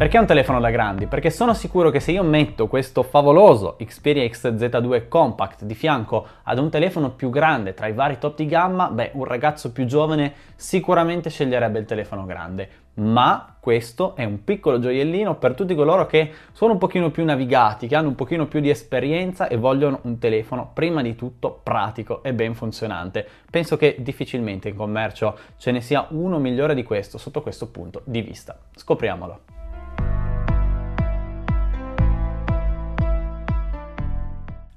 Perché un telefono da grandi? Perché sono sicuro che se io metto questo favoloso Xperia XZ2 Compact di fianco ad un telefono più grande tra i vari top di gamma, beh, un ragazzo più giovane sicuramente sceglierebbe il telefono grande. Ma questo è un piccolo gioiellino per tutti coloro che sono un pochino più navigati, che hanno un pochino più di esperienza e vogliono un telefono prima di tutto pratico e ben funzionante. Penso che difficilmente in commercio ce ne sia uno migliore di questo sotto questo punto di vista. Scopriamolo.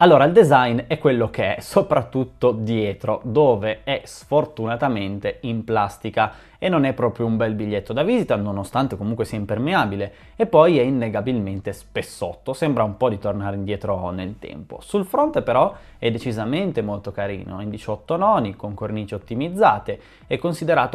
Allora, il design è quello che è, soprattutto dietro, dove è sfortunatamente in plastica e non è proprio un bel biglietto da visita, nonostante comunque sia impermeabile, e poi è innegabilmente spessotto, sembra un po' di tornare indietro nel tempo. Sul fronte però è decisamente molto carino, in 18 noni, con cornici ottimizzate e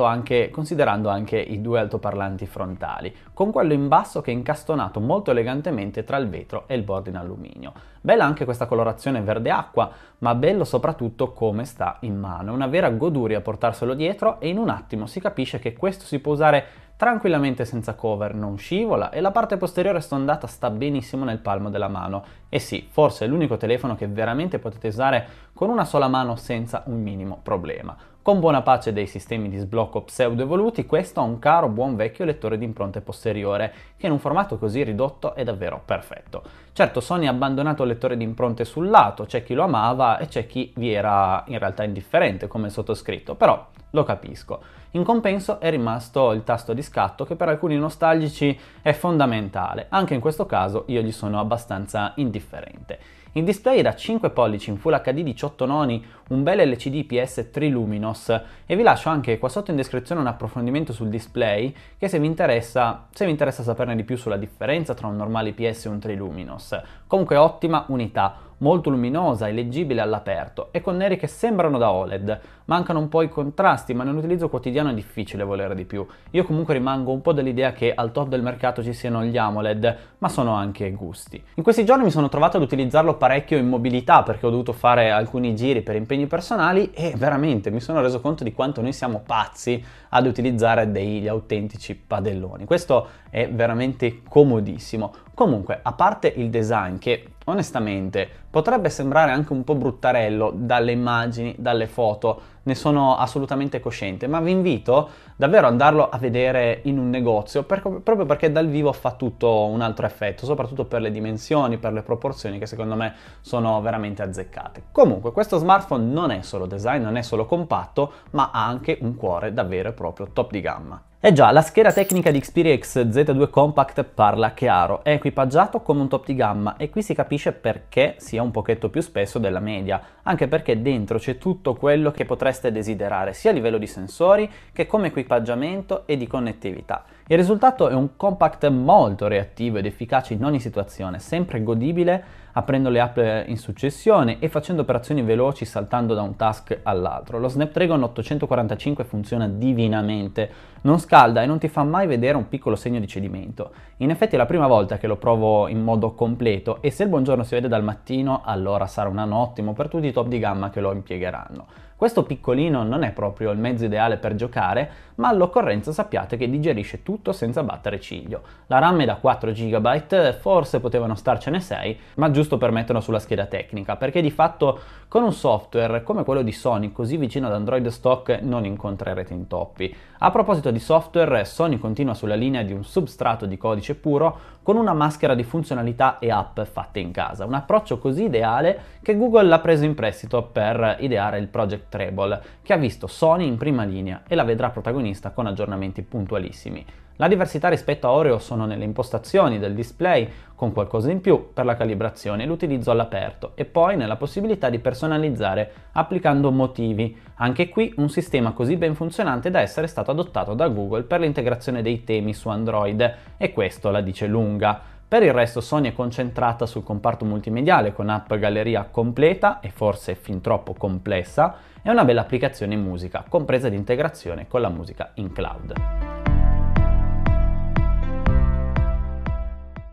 anche, considerando anche i due altoparlanti frontali, con quello in basso che è incastonato molto elegantemente tra il vetro e il bordo in alluminio. Bella anche questa colorazione verde acqua, ma bello soprattutto come sta in mano. È una vera goduria a portarselo dietro e in un attimo si capisce che questo si può usare tranquillamente senza cover, non scivola e la parte posteriore stondata sta benissimo nel palmo della mano. E sì, forse è l'unico telefono che veramente potete usare con una sola mano senza un minimo problema. Con buona pace dei sistemi di sblocco pseudo-evoluti, questo ha un caro buon vecchio lettore di impronte posteriore, che in un formato così ridotto è davvero perfetto. Certo, Sony ha abbandonato il lettore di impronte sul lato, c'è chi lo amava e c'è chi vi era in realtà indifferente, come sottoscritto, però lo capisco. In compenso è rimasto il tasto di scatto che per alcuni nostalgici è fondamentale, anche in questo caso io gli sono abbastanza indifferente. Il display da 5 pollici in Full HD 18 noni, un bel LCD PS Triluminos e vi lascio anche qua sotto in descrizione un approfondimento sul display che se vi interessa, se vi interessa saperne di più sulla differenza tra un normale PS e un Triluminos. Comunque ottima unità molto luminosa e leggibile all'aperto e con neri che sembrano da OLED. Mancano un po' i contrasti, ma nell'utilizzo quotidiano è difficile volere di più. Io comunque rimango un po' dell'idea che al top del mercato ci siano gli AMOLED, ma sono anche gusti. In questi giorni mi sono trovato ad utilizzarlo parecchio in mobilità perché ho dovuto fare alcuni giri per impegni personali e veramente mi sono reso conto di quanto noi siamo pazzi ad utilizzare degli autentici padelloni. Questo è veramente comodissimo. Comunque, a parte il design che onestamente potrebbe sembrare anche un po' bruttarello dalle immagini, dalle foto, ne sono assolutamente cosciente, ma vi invito davvero ad andarlo a vedere in un negozio per, proprio perché dal vivo fa tutto un altro effetto, soprattutto per le dimensioni, per le proporzioni che secondo me sono veramente azzeccate. Comunque questo smartphone non è solo design, non è solo compatto, ma ha anche un cuore davvero e proprio top di gamma. E eh già, la scheda tecnica di Xperia X Z2 Compact parla chiaro, è equipaggiato come un top di gamma e qui si capisce perché sia un pochetto più spesso della media, anche perché dentro c'è tutto quello che potreste potreste desiderare sia a livello di sensori che come equipaggiamento e di connettività. Il risultato è un compact molto reattivo ed efficace in ogni situazione, sempre godibile aprendo le app in successione e facendo operazioni veloci saltando da un task all'altro. Lo Snapdragon 845 funziona divinamente, non scalda e non ti fa mai vedere un piccolo segno di cedimento. In effetti è la prima volta che lo provo in modo completo e se il buongiorno si vede dal mattino allora sarà un anno ottimo per tutti i top di gamma che lo impiegheranno. Questo piccolino non è proprio il mezzo ideale per giocare, ma all'occorrenza sappiate che digerisce tutto senza battere ciglio. La RAM è da 4 GB, forse potevano starcene 6, ma giusto per metterlo sulla scheda tecnica, perché di fatto con un software come quello di Sony così vicino ad Android stock non incontrerete intoppi. A proposito di software, Sony continua sulla linea di un substrato di codice puro con una maschera di funzionalità e app fatte in casa, un approccio così ideale che Google l'ha preso in prestito per ideare il Project Treble, che ha visto Sony in prima linea e la vedrà protagonista protagonista con aggiornamenti puntualissimi. La diversità rispetto a Oreo sono nelle impostazioni del display, con qualcosa in più per la calibrazione e l'utilizzo all'aperto, e poi nella possibilità di personalizzare applicando motivi. Anche qui un sistema così ben funzionante da essere stato adottato da Google per l'integrazione dei temi su Android, e questo la dice lunga. Per il resto Sony è concentrata sul comparto multimediale con app galleria completa e forse fin troppo complessa e una bella applicazione musica, compresa di integrazione con la musica in cloud.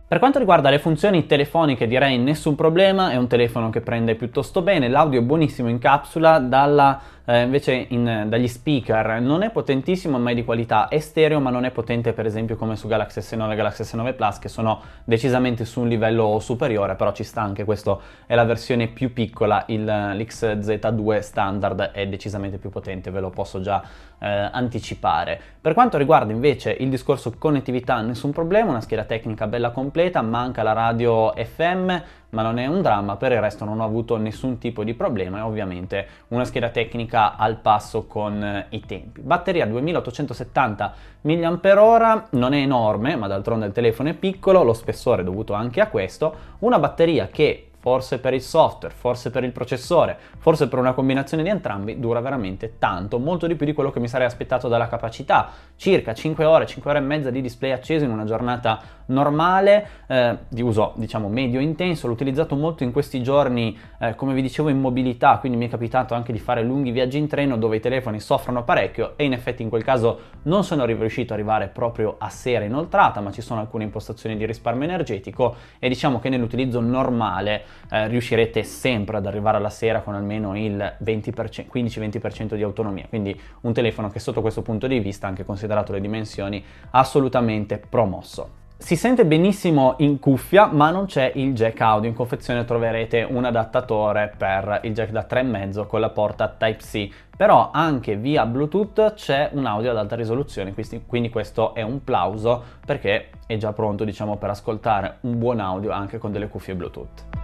Per quanto riguarda le funzioni telefoniche direi nessun problema, è un telefono che prende piuttosto bene, l'audio è buonissimo in capsula, dalla eh, invece in, dagli speaker non è potentissimo ma è di qualità, è stereo ma non è potente per esempio come su Galaxy S9 e Galaxy S9 Plus che sono decisamente su un livello superiore, però ci sta anche questo, è la versione più piccola, il, l'XZ2 standard è decisamente più potente, ve lo posso già eh, anticipare. Per quanto riguarda invece il discorso connettività, nessun problema, una scheda tecnica bella completa, manca la radio FM, ma non è un dramma, per il resto non ho avuto nessun tipo di problema e ovviamente una scheda tecnica al passo con eh, i tempi. Batteria 2870 mAh, non è enorme, ma d'altronde il telefono è piccolo, lo spessore è dovuto anche a questo, una batteria che forse per il software, forse per il processore, forse per una combinazione di entrambi, dura veramente tanto, molto di più di quello che mi sarei aspettato dalla capacità, circa 5 ore, 5 ore e mezza di display acceso in una giornata normale, eh, di uso diciamo medio intenso, l'ho utilizzato molto in questi giorni, eh, come vi dicevo, in mobilità, quindi mi è capitato anche di fare lunghi viaggi in treno dove i telefoni soffrono parecchio e in effetti in quel caso non sono riuscito ad arrivare proprio a sera inoltrata, ma ci sono alcune impostazioni di risparmio energetico e diciamo che nell'utilizzo normale eh, riuscirete sempre ad arrivare alla sera con almeno il 15-20% di autonomia, quindi un telefono che sotto questo punto di vista, anche considerato le dimensioni, assolutamente promosso. Si sente benissimo in cuffia, ma non c'è il jack audio. In confezione troverete un adattatore per il jack da 3,5 con la porta Type-C. Però anche via Bluetooth c'è un audio ad alta risoluzione, quindi questo è un plauso perché è già pronto, diciamo, per ascoltare un buon audio anche con delle cuffie Bluetooth.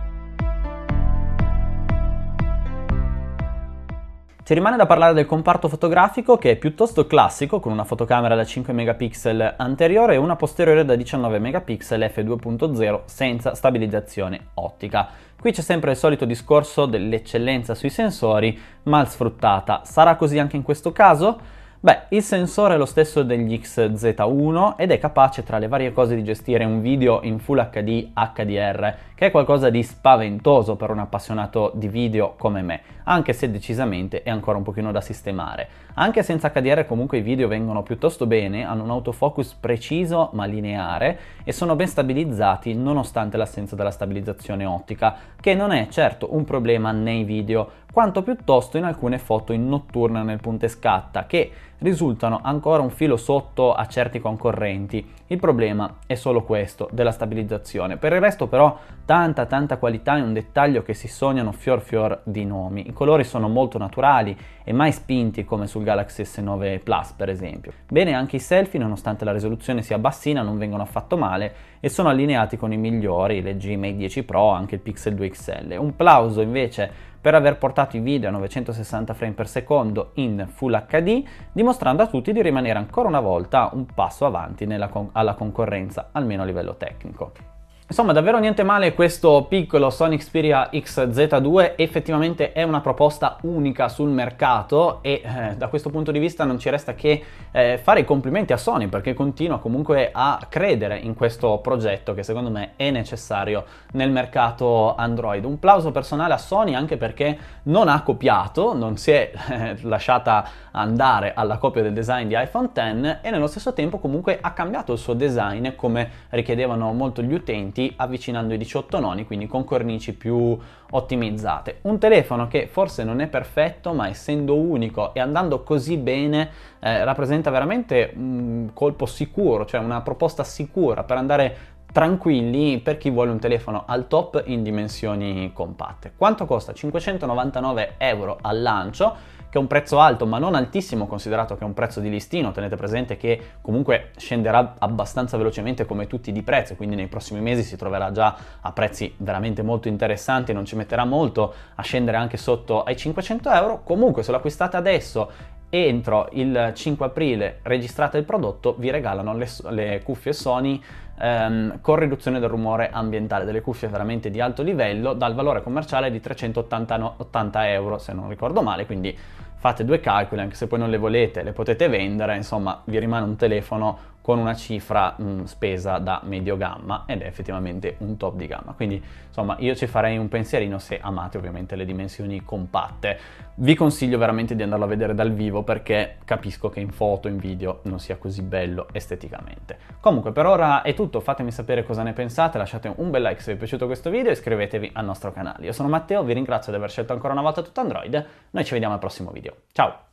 Ci rimane da parlare del comparto fotografico che è piuttosto classico con una fotocamera da 5 megapixel anteriore e una posteriore da 19 megapixel f2.0 senza stabilizzazione ottica. Qui c'è sempre il solito discorso dell'eccellenza sui sensori mal sfruttata. Sarà così anche in questo caso? Beh, il sensore è lo stesso degli XZ1 ed è capace tra le varie cose di gestire un video in Full HD HDR, che è qualcosa di spaventoso per un appassionato di video come me, anche se decisamente è ancora un pochino da sistemare. Anche senza HDR comunque i video vengono piuttosto bene, hanno un autofocus preciso ma lineare e sono ben stabilizzati nonostante l'assenza della stabilizzazione ottica, che non è certo un problema nei video, quanto piuttosto in alcune foto in notturna nel punte scatta, che risultano ancora un filo sotto a certi concorrenti. Il problema è solo questo, della stabilizzazione. Per il resto però tanta tanta qualità e un dettaglio che si sognano fior fior di nomi. I colori sono molto naturali e mai spinti come sul Galaxy S9 Plus per esempio. Bene anche i selfie, nonostante la risoluzione sia bassina, non vengono affatto male e sono allineati con i migliori, le Gmail 10 Pro, anche il Pixel 2 XL. Un plauso invece per aver portato i video a 960 frame per secondo in Full HD, dimostrando dimostrando a tutti di rimanere ancora una volta un passo avanti con- alla concorrenza, almeno a livello tecnico. Insomma, davvero niente male questo piccolo Sony Xperia XZ2, effettivamente è una proposta unica sul mercato e eh, da questo punto di vista non ci resta che eh, fare i complimenti a Sony perché continua comunque a credere in questo progetto che secondo me è necessario nel mercato Android. Un plauso personale a Sony anche perché non ha copiato, non si è eh, lasciata andare alla copia del design di iPhone X e nello stesso tempo comunque ha cambiato il suo design come richiedevano molto gli utenti punti avvicinando i 18 noni, quindi con cornici più ottimizzate. Un telefono che forse non è perfetto, ma essendo unico e andando così bene, eh, rappresenta veramente un colpo sicuro, cioè una proposta sicura per andare tranquilli per chi vuole un telefono al top in dimensioni compatte. Quanto costa? 599 euro al lancio che è un prezzo alto, ma non altissimo considerato che è un prezzo di listino, tenete presente che comunque scenderà abbastanza velocemente come tutti di prezzo, quindi nei prossimi mesi si troverà già a prezzi veramente molto interessanti, non ci metterà molto a scendere anche sotto ai 500 euro, comunque se lo acquistate adesso entro il 5 aprile registrate il prodotto vi regalano le, le cuffie Sony ehm, con riduzione del rumore ambientale, delle cuffie veramente di alto livello, dal valore commerciale di 380 euro se non ricordo male, quindi fate due calcoli, anche se poi non le volete, le potete vendere, insomma vi rimane un telefono con una cifra mh, mm, spesa da medio gamma ed è effettivamente un top di gamma. Quindi insomma io ci farei un pensierino se amate ovviamente le dimensioni compatte. Vi consiglio veramente di andarlo a vedere dal vivo perché capisco che in foto, in video non sia così bello esteticamente. Comunque per ora è tutto, fatemi sapere cosa ne pensate, lasciate un bel like se vi è piaciuto questo video e iscrivetevi al nostro canale. Io sono Matteo, vi ringrazio di aver scelto ancora una volta tutto Android, noi ci vediamo al prossimo video. Ciao!